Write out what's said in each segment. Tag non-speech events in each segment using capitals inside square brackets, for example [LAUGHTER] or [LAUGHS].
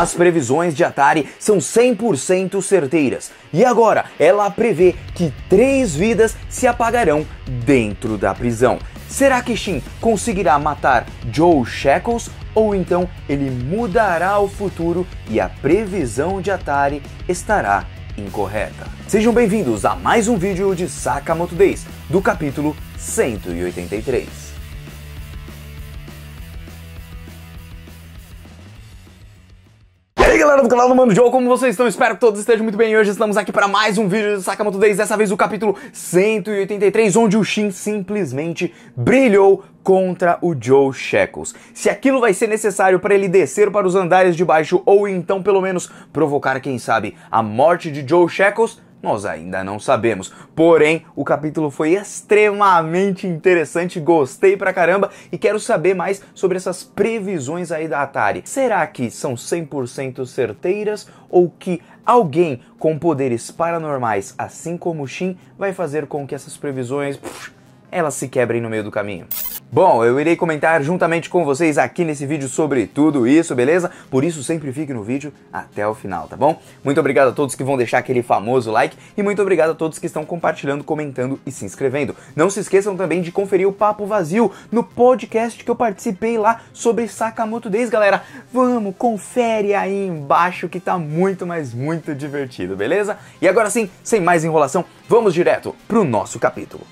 As previsões de Atari são 100% certeiras. E agora, ela prevê que três vidas se apagarão dentro da prisão. Será que Shin conseguirá matar Joe Shackles ou então ele mudará o futuro e a previsão de Atari estará incorreta? Sejam bem-vindos a mais um vídeo de Sakamoto Days, do capítulo 183. galera do canal do Mano Joe, como vocês estão? Espero que todos estejam muito bem. Hoje estamos aqui para mais um vídeo do Sakamoto Days, dessa vez o capítulo 183, onde o Shin simplesmente brilhou contra o Joe Shekels. Se aquilo vai ser necessário para ele descer para os andares de baixo ou então pelo menos provocar, quem sabe, a morte de Joe Shekels, nós ainda não sabemos. Porém, o capítulo foi extremamente interessante, gostei pra caramba e quero saber mais sobre essas previsões aí da Atari. Será que são 100% certeiras ou que alguém com poderes paranormais, assim como o Shin, vai fazer com que essas previsões elas se quebrem no meio do caminho. Bom, eu irei comentar juntamente com vocês aqui nesse vídeo sobre tudo isso, beleza? Por isso sempre fique no vídeo até o final, tá bom? Muito obrigado a todos que vão deixar aquele famoso like e muito obrigado a todos que estão compartilhando, comentando e se inscrevendo. Não se esqueçam também de conferir o Papo Vazio no podcast que eu participei lá sobre Sakamoto Days, galera. Vamos, confere aí embaixo que tá muito, mas muito divertido, beleza? E agora sim, sem mais enrolação, vamos direto pro nosso capítulo.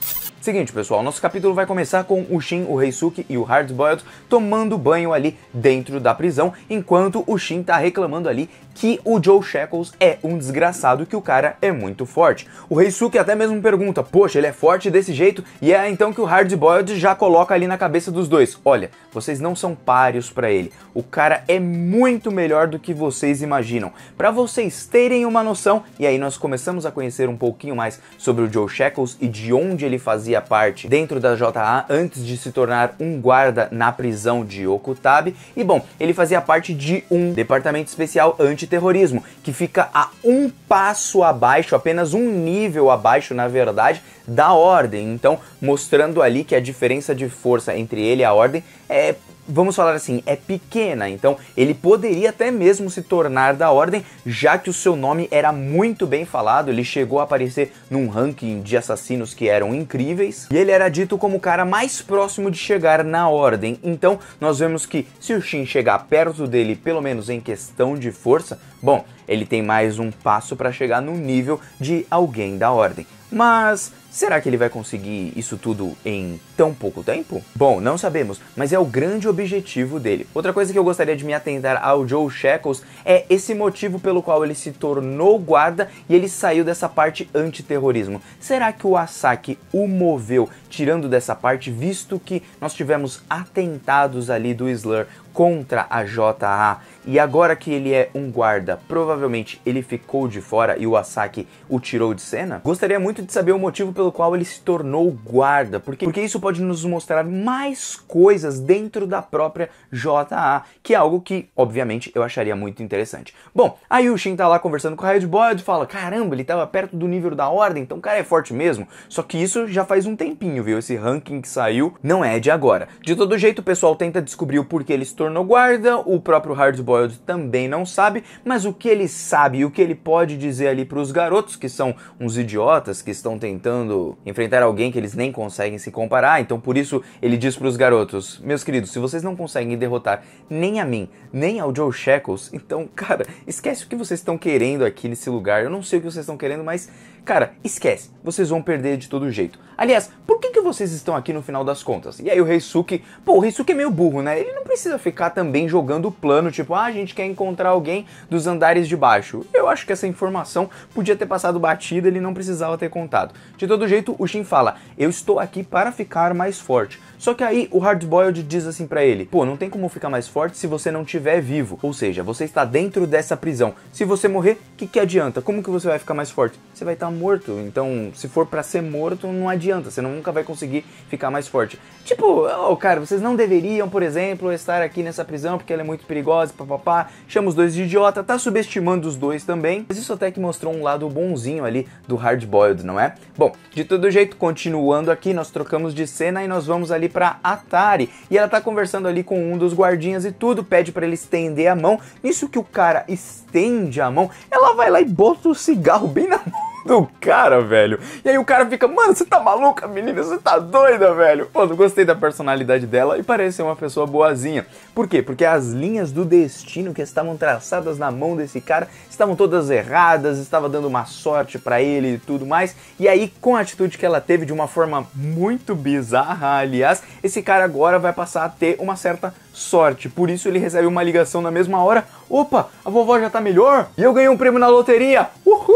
Seguinte, pessoal, nosso capítulo vai começar com o Shin, o Reisuke e o Hardboiled tomando banho ali dentro da prisão, enquanto o Shin tá reclamando ali que o Joe Shackles é um desgraçado, que o cara é muito forte. O Reisuke até mesmo pergunta, poxa, ele é forte desse jeito? E é então que o Hardboiled já coloca ali na cabeça dos dois, olha, vocês não são páreos para ele, o cara é muito melhor do que vocês imaginam. Para vocês terem uma noção, e aí nós começamos a conhecer um pouquinho mais sobre o Joe Shackles e de onde ele fazia parte dentro da JA antes de se tornar um guarda na prisão de Okutabi E bom, ele fazia parte de um departamento especial antiterrorismo, que fica a um passo abaixo, apenas um nível abaixo, na verdade, da ordem. Então, mostrando ali que a diferença de força entre ele e a ordem é vamos falar assim, é pequena, então ele poderia até mesmo se tornar da ordem, já que o seu nome era muito bem falado, ele chegou a aparecer num ranking de assassinos que eram incríveis, e ele era dito como o cara mais próximo de chegar na ordem. Então, nós vemos que se o Shin chegar perto dele, pelo menos em questão de força, bom, ele tem mais um passo para chegar no nível de alguém da ordem. Mas será que ele vai conseguir isso tudo em tão pouco tempo? Bom, não sabemos, mas é o grande objetivo dele. Outra coisa que eu gostaria de me atentar ao Joe Shekels é esse motivo pelo qual ele se tornou guarda e ele saiu dessa parte antiterrorismo. Será que o Asaki o moveu tirando dessa parte, visto que nós tivemos atentados ali do Slur contra a JA e agora que ele é um guarda, provavelmente ele ficou de fora e o Asaki o tirou de cena? Gostaria muito de saber o motivo pelo qual ele se tornou guarda, porque, porque isso pode pode nos mostrar mais coisas dentro da própria JA, que é algo que, obviamente, eu acharia muito interessante. Bom, aí o Shin tá lá conversando com o Red Boyd e fala: caramba, ele tava perto do nível da ordem, então o cara é forte mesmo. Só que isso já faz um tempinho, viu? Esse ranking que saiu não é de agora. De todo jeito, o pessoal tenta descobrir o porquê ele se tornou guarda, o próprio Hard também não sabe, mas o que ele sabe e o que ele pode dizer ali para os garotos, que são uns idiotas que estão tentando enfrentar alguém que eles nem conseguem se comparar, ah, então por isso ele diz para os garotos: Meus queridos, se vocês não conseguem derrotar nem a mim, nem ao Joe Shackles, então, cara, esquece o que vocês estão querendo aqui nesse lugar. Eu não sei o que vocês estão querendo, mas Cara, esquece, vocês vão perder de todo jeito. Aliás, por que, que vocês estão aqui no final das contas? E aí o Reisuke, pô, o Reisuke é meio burro, né? Ele não precisa ficar também jogando o plano, tipo, ah, a gente quer encontrar alguém dos andares de baixo. Eu acho que essa informação podia ter passado batida, ele não precisava ter contado. De todo jeito, o Shin fala, eu estou aqui para ficar mais forte. Só que aí o Hardboiled diz assim para ele: pô, não tem como ficar mais forte se você não tiver vivo. Ou seja, você está dentro dessa prisão. Se você morrer, o que, que adianta? Como que você vai ficar mais forte? Você vai estar tá morto. Então, se for para ser morto, não adianta. Você nunca vai conseguir ficar mais forte. Tipo, oh, cara, vocês não deveriam, por exemplo, estar aqui nessa prisão porque ela é muito perigosa, papapá. Chama os dois de idiota, tá subestimando os dois também. Mas isso até que mostrou um lado bonzinho ali do Hardboiled, não é? Bom, de todo jeito, continuando aqui, nós trocamos de cena e nós vamos ali dele para Atari. E ela tá conversando ali com um dos guardinhas e tudo, pede para ele estender a mão. Nisso que o cara estende a mão, ela vai lá e bota o cigarro bem na mão do cara, velho. E aí o cara fica, mano, você tá maluca, menina? Você tá doida, velho? Pô, não gostei da personalidade dela e parece ser uma pessoa boazinha. Por quê? Porque as linhas do destino que estavam traçadas na mão desse cara estavam todas erradas, estava dando uma sorte para ele e tudo mais. E aí, com a atitude que ela teve de uma forma muito bizarra, aliás, esse cara agora vai passar a ter uma certa sorte. Por isso ele recebe uma ligação na mesma hora. Opa, a vovó já tá melhor e eu ganhei um prêmio na loteria. Uhul!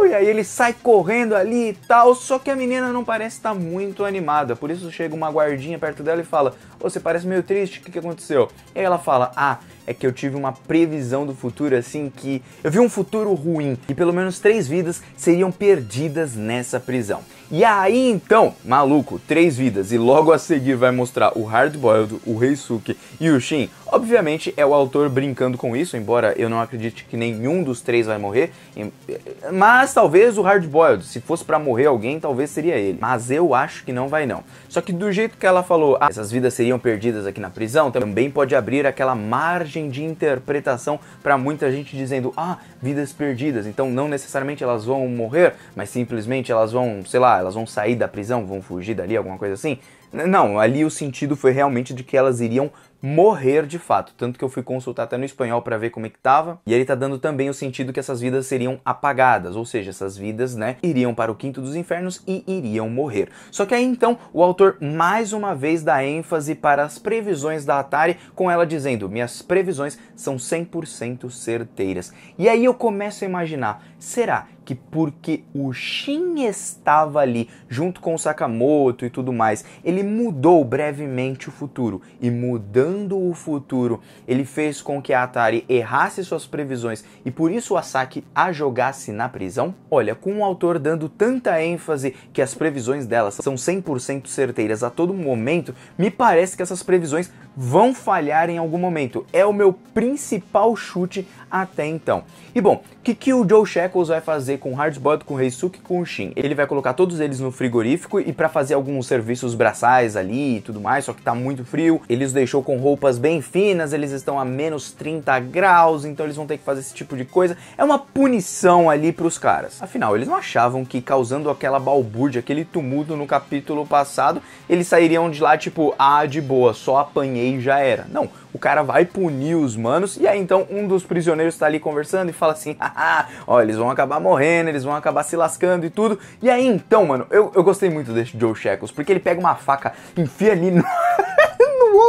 Uhul! E aí ele sai correndo ali e tal, só que a menina não parece estar tá muito animada. Por isso chega uma guardinha perto dela e fala: você parece meio triste, o que, que aconteceu? E aí ela fala, ah, é que eu tive uma previsão do futuro assim que eu vi um futuro ruim e pelo menos três vidas seriam perdidas nessa prisão. E aí então, maluco, três vidas e logo a seguir vai mostrar o Hardboiled, o Reisuke e o Shin. Obviamente é o autor brincando com isso, embora eu não acredite que nenhum dos três vai morrer, mas talvez o Hardboiled, se fosse para morrer alguém, talvez seria ele. Mas eu acho que não vai não. Só que do jeito que ela falou, ah, essas vidas seriam perdidas aqui na prisão, também pode abrir aquela margem de interpretação para muita gente dizendo: ah, vidas perdidas, então não necessariamente elas vão morrer, mas simplesmente elas vão, sei lá, elas vão sair da prisão, vão fugir dali, alguma coisa assim. Não, ali o sentido foi realmente de que elas iriam morrer de fato. Tanto que eu fui consultar até no espanhol para ver como é que tava. E ele tá dando também o sentido que essas vidas seriam apagadas, ou seja, essas vidas, né, iriam para o quinto dos infernos e iriam morrer. Só que aí então o autor mais uma vez dá ênfase para as previsões da Atari, com ela dizendo: "Minhas previsões são 100% certeiras". E aí eu começo a imaginar Será que porque o Shin estava ali junto com o Sakamoto e tudo mais, ele mudou brevemente o futuro e mudando o futuro, ele fez com que a Atari errasse suas previsões e por isso o Asaki a jogasse na prisão? Olha, com o autor dando tanta ênfase que as previsões delas são 100% certeiras a todo momento, me parece que essas previsões vão falhar em algum momento. É o meu principal chute até então. E bom, o que, que o Joe Shackles vai fazer com o Hardboiled, com o Reisuke e com o Shin? Ele vai colocar todos eles no frigorífico e para fazer alguns serviços braçais ali e tudo mais, só que tá muito frio. Ele os deixou com roupas bem finas, eles estão a menos 30 graus, então eles vão ter que fazer esse tipo de coisa. É uma punição ali pros caras. Afinal, eles não achavam que causando aquela balbúrdia, aquele tumulto no capítulo passado, eles sairiam de lá tipo, ah, de boa, só apanhei e já era. Não, o cara vai punir os manos e aí então um dos prisioneiros tá ali conversando e fala assim: haha, [LAUGHS] ó, eles vão acabar morrendo, eles vão acabar se lascando e tudo. E aí então, mano, eu, eu gostei muito desse Joe Shekels, porque ele pega uma faca, enfia ali no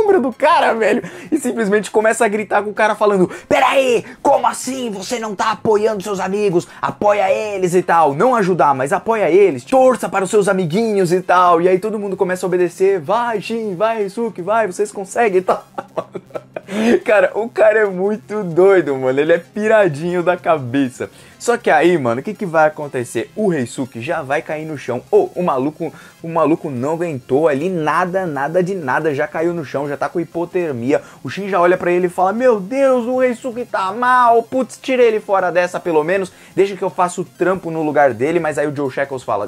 ombro do cara, velho, e simplesmente começa a gritar com o cara falando: Peraí, como assim você não tá apoiando seus amigos? Apoia eles e tal. Não ajudar, mas apoia eles, torça para os seus amiguinhos e tal. E aí todo mundo começa a obedecer: Vai, Jim, vai, Suki, vai, vocês conseguem e tal. [LAUGHS] cara, o cara é muito doido, mano. Ele é piradinho da cabeça. Só que aí, mano, o que, que vai acontecer? O Reisuke já vai cair no chão. Ou oh, o maluco, o maluco não aguentou ali nada, nada de nada, já caiu no chão, já tá com hipotermia. O Shin já olha para ele e fala: "Meu Deus, o Reisuke tá mal. Putz, tirei ele fora dessa pelo menos. Deixa que eu faça o trampo no lugar dele". Mas aí o Joe Shackles fala: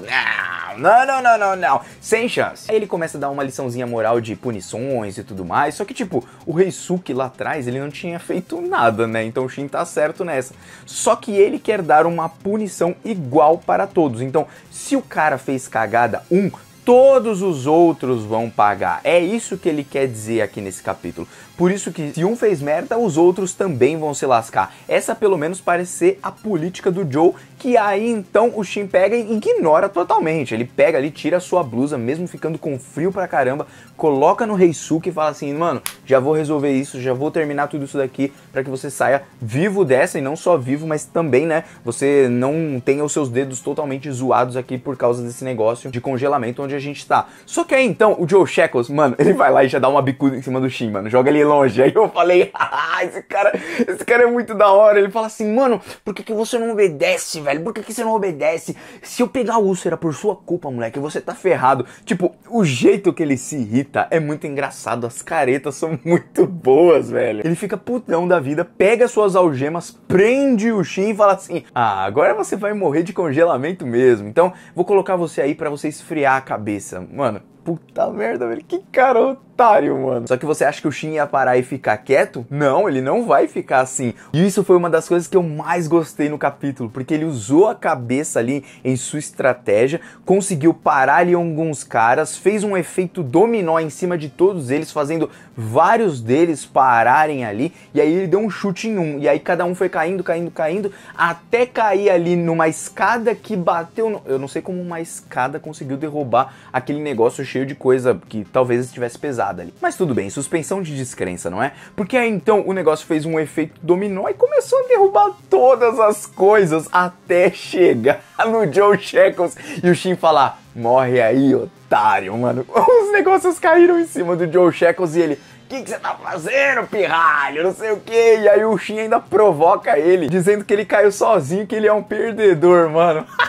"Não, não, não, não, não. Sem chance". Aí ele começa a dar uma liçãozinha moral de punições e tudo mais. Só que tipo, o Reisuke lá atrás, ele não tinha feito nada, né? Então o Shin tá certo nessa. Só que ele quer dar uma punição igual para todos. Então, se o cara fez cagada um, todos os outros vão pagar. É isso que ele quer dizer aqui nesse capítulo. Por isso que se um fez merda, os outros também vão se lascar. Essa pelo menos parece ser a política do Joe que aí então o Shin pega e ignora totalmente. Ele pega ali, tira a sua blusa, mesmo ficando com frio pra caramba, coloca no Reisuke e fala assim: mano, já vou resolver isso, já vou terminar tudo isso daqui para que você saia vivo dessa e não só vivo, mas também, né, você não tenha os seus dedos totalmente zoados aqui por causa desse negócio de congelamento onde a gente tá. Só que aí então o Joe Shekels, mano, ele vai lá e já dá uma bicuda em cima do Shin, mano, joga ele longe. Aí eu falei: [LAUGHS] ah, esse cara, esse cara é muito da hora. Ele fala assim: mano, por que, que você não obedece, velho? Por que, que você não obedece? Se eu pegar a úlcera por sua culpa, moleque, você tá ferrado. Tipo, o jeito que ele se irrita é muito engraçado. As caretas são [LAUGHS] muito boas, velho. Ele fica putão da vida, pega suas algemas, prende o Shin e fala assim: Ah, agora você vai morrer de congelamento mesmo. Então, vou colocar você aí para você esfriar a cabeça. Mano, puta merda, velho. Que cara otário, mano. Só que você acha que o Shin ia parar e ficar quieto? Não, ele não vai ficar assim. E isso foi uma das coisas que eu mais gostei no capítulo, porque ele usou a cabeça ali em sua estratégia, conseguiu parar ali alguns caras, fez um efeito dominó em cima de todos eles, fazendo vários deles pararem ali, e aí ele deu um chute em um, e aí cada um foi caindo, caindo, caindo, até cair ali numa escada que bateu no... Eu não sei como uma escada conseguiu derrubar aquele negócio cheio de coisa que talvez estivesse pesado pesada ali. Mas tudo bem, suspensão de descrença, não é? Porque aí então o negócio fez um efeito dominó e começou a derrubar todas as coisas até chegar [LAUGHS] no Joe Shekels e o Shin falar: morre aí, otário, mano. [LAUGHS] Os negócios caíram em cima do Joe Shekels e ele. O que você tá fazendo, pirralho? Não sei o que. E aí o Shin ainda provoca ele, dizendo que ele caiu sozinho, que ele é um perdedor, mano. [LAUGHS]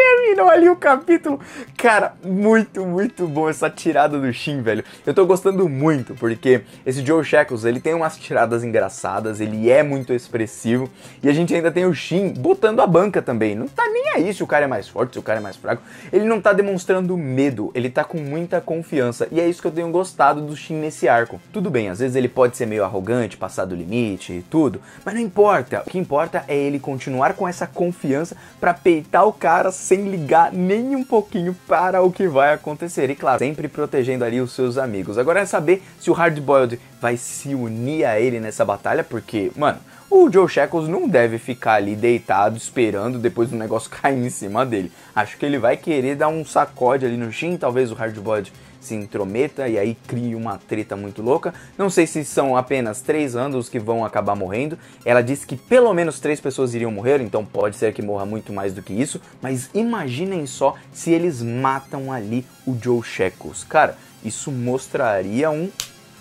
terminou ali o capítulo. Cara, muito, muito bom essa tirada do Shin, velho. Eu tô gostando muito, porque esse Joe Shackles, ele tem umas tiradas engraçadas, ele é muito expressivo. E a gente ainda tem o Shin botando a banca também. Não tá nem aí se o cara é mais forte, se o cara é mais fraco. Ele não tá demonstrando medo, ele tá com muita confiança. E é isso que eu tenho gostado do Shin nesse arco. Tudo bem, às vezes ele pode ser meio arrogante, passar do limite e tudo, mas não importa. O que importa é ele continuar com essa confiança para peitar o cara sem ligar nem um pouquinho para o que vai acontecer. E claro, sempre protegendo ali os seus amigos. Agora é saber se o Hardboiled vai se unir a ele nessa batalha, porque, mano, o Joe Shekels não deve ficar ali deitado esperando depois do negócio [LAUGHS] cair em cima dele. Acho que ele vai querer dar um sacode ali no Shin, talvez o Hardbody se intrometa e aí cria uma treta muito louca. Não sei se são apenas três Andals que vão acabar morrendo. Ela disse que pelo menos três pessoas iriam morrer, então pode ser que morra muito mais do que isso. Mas imaginem só se eles matam ali o Joe Shekels. Cara, isso mostraria um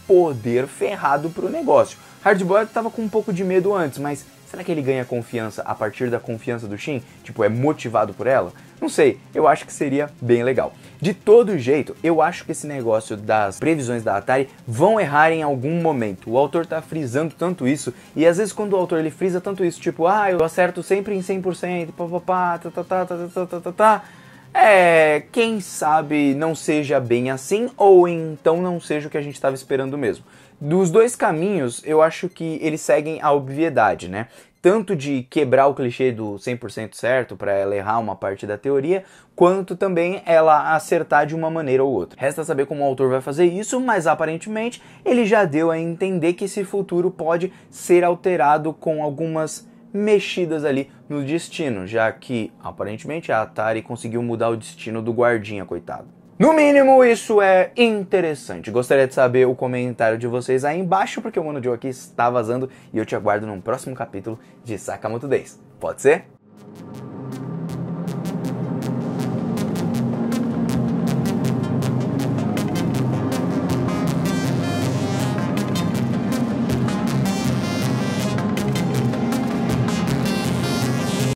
poder ferrado para o negócio. Hardboiled estava com um pouco de medo antes, mas será que ele ganha confiança a partir da confiança do Shin? Tipo, é motivado por ela? Não sei, eu acho que seria bem legal. De todo jeito, eu acho que esse negócio das previsões da Atari vão errar em algum momento. O autor tá frisando tanto isso, e às vezes quando o autor ele frisa tanto isso, tipo, ah, eu acerto sempre em 100%, papapá, tá, tá, tá, tá, tá, tá, tá, tá, tá" é, quem sabe não seja bem assim, ou então não seja o que a gente estava esperando mesmo. Dos dois caminhos, eu acho que eles seguem a obviedade, né? Tanto de quebrar o clichê do 100% certo para ela errar uma parte da teoria, quanto também ela acertar de uma maneira ou outra. Resta saber como o autor vai fazer isso, mas aparentemente ele já deu a entender que esse futuro pode ser alterado com algumas mexidas ali no destino, já que aparentemente a Atari conseguiu mudar o destino do guardinha, coitado. No mínimo, isso é interessante. Gostaria de saber o comentário de vocês aí embaixo, porque o Mono Joe aqui está vazando e eu te aguardo num próximo capítulo de Sakamoto 10. Pode ser?